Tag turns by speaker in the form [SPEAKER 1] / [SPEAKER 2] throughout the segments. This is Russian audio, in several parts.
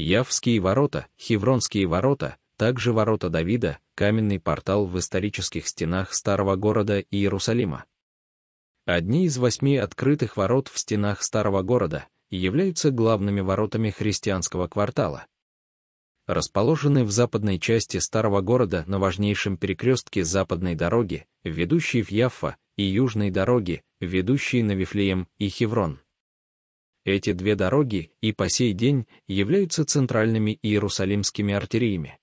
[SPEAKER 1] Явские ворота, Хевронские ворота, также ворота Давида, каменный портал в исторических стенах старого города Иерусалима. Одни из восьми открытых ворот в стенах старого города являются главными воротами христианского квартала. Расположены в западной части старого города на важнейшем перекрестке западной дороги, ведущей в Яффа, и южной дороги, ведущей на Вифлеем и Хеврон. Эти две дороги и по сей день являются центральными иерусалимскими артериями.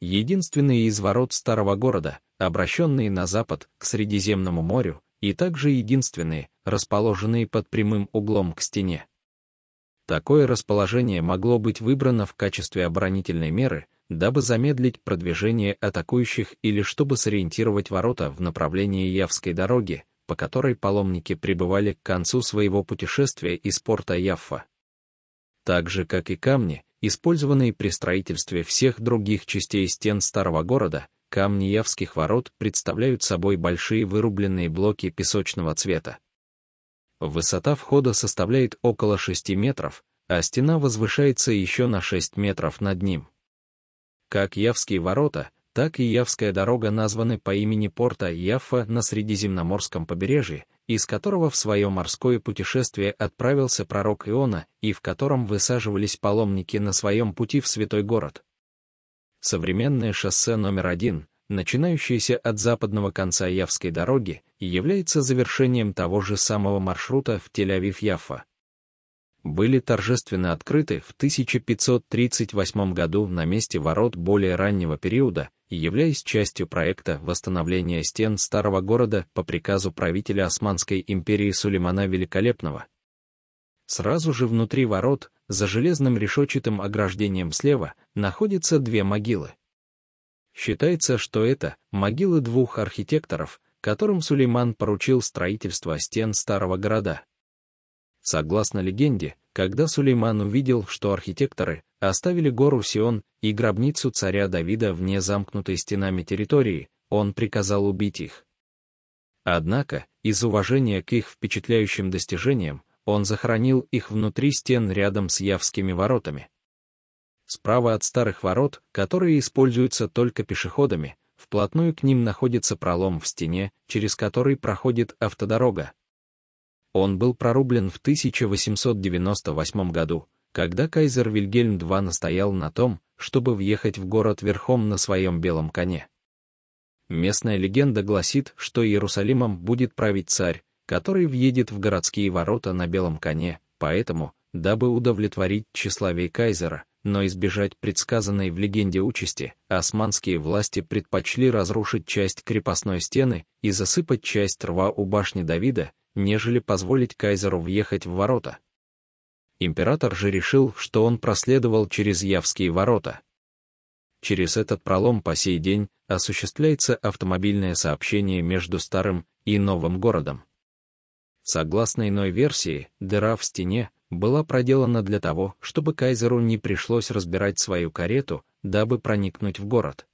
[SPEAKER 1] Единственные из ворот старого города, обращенные на запад к Средиземному морю, и также единственные, расположенные под прямым углом к стене. Такое расположение могло быть выбрано в качестве оборонительной меры, дабы замедлить продвижение атакующих или чтобы сориентировать ворота в направлении Явской дороги, по которой паломники прибывали к концу своего путешествия из порта Яффа. Так же, как и камни, использованные при строительстве всех других частей стен старого города, камни Явских ворот представляют собой большие вырубленные блоки песочного цвета. Высота входа составляет около 6 метров, а стена возвышается еще на 6 метров над ним. Как Явские ворота, так и Явская дорога названа по имени порта Яффа на Средиземноморском побережье, из которого в свое морское путешествие отправился пророк Иона и в котором высаживались паломники на своем пути в святой город. Современное шоссе номер один, начинающееся от западного конца Явской дороги, является завершением того же самого маршрута в Тель-Авив-Яффа были торжественно открыты в 1538 году на месте ворот более раннего периода и являясь частью проекта восстановления стен старого города по приказу правителя Османской империи Сулеймана Великолепного. Сразу же внутри ворот, за железным решетчатым ограждением слева, находятся две могилы. Считается, что это могилы двух архитекторов, которым Сулейман поручил строительство стен старого города. Согласно легенде, когда Сулейман увидел, что архитекторы оставили гору Сион и гробницу царя Давида вне замкнутой стенами территории, он приказал убить их. Однако, из уважения к их впечатляющим достижениям, он захоронил их внутри стен рядом с Явскими воротами. Справа от старых ворот, которые используются только пешеходами, вплотную к ним находится пролом в стене, через который проходит автодорога, он был прорублен в 1898 году, когда кайзер Вильгельм II настоял на том, чтобы въехать в город верхом на своем белом коне. Местная легенда гласит, что Иерусалимом будет править царь, который въедет в городские ворота на белом коне, поэтому, дабы удовлетворить тщеславие кайзера, но избежать предсказанной в легенде участи, османские власти предпочли разрушить часть крепостной стены и засыпать часть рва у башни Давида, нежели позволить кайзеру въехать в ворота. Император же решил, что он проследовал через Явские ворота. Через этот пролом по сей день осуществляется автомобильное сообщение между старым и новым городом. Согласно иной версии, дыра в стене была проделана для того, чтобы кайзеру не пришлось разбирать свою карету, дабы проникнуть в город.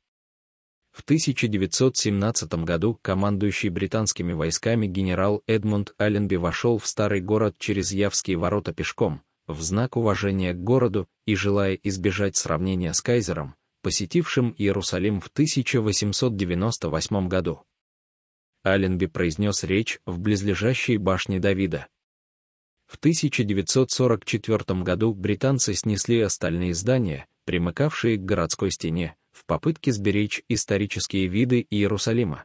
[SPEAKER 1] В 1917 году командующий британскими войсками генерал Эдмунд Алленби вошел в старый город через Явские ворота пешком, в знак уважения к городу и желая избежать сравнения с кайзером, посетившим Иерусалим в 1898 году. Алленби произнес речь в близлежащей башне Давида. В 1944 году британцы снесли остальные здания, примыкавшие к городской стене, в попытке сберечь исторические виды Иерусалима.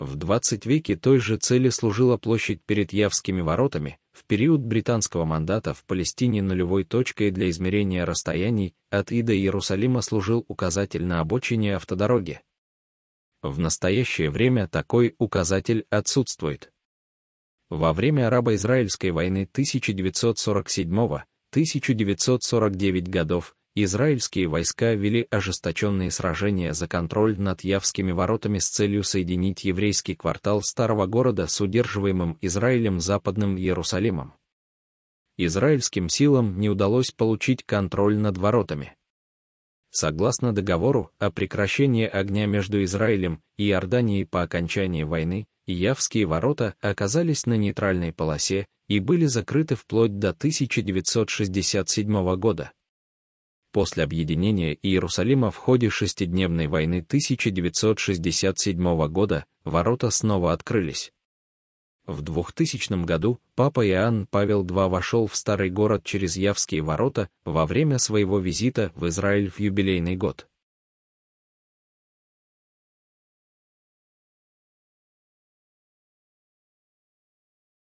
[SPEAKER 1] В 20 веке той же цели служила площадь перед Явскими воротами, в период британского мандата в Палестине нулевой точкой для измерения расстояний от Ида до Иерусалима служил указатель на обочине автодороги. В настоящее время такой указатель отсутствует. Во время арабо-израильской войны 1947-1949 годов израильские войска вели ожесточенные сражения за контроль над Явскими воротами с целью соединить еврейский квартал старого города с удерживаемым Израилем Западным Иерусалимом. Израильским силам не удалось получить контроль над воротами. Согласно договору о прекращении огня между Израилем и Иорданией по окончании войны, Явские ворота оказались на нейтральной полосе и были закрыты вплоть до 1967 года после объединения Иерусалима в ходе шестидневной войны 1967 года ворота снова открылись. В 2000 году папа Иоанн Павел II вошел в старый город через Явские ворота во время своего визита в Израиль в юбилейный год.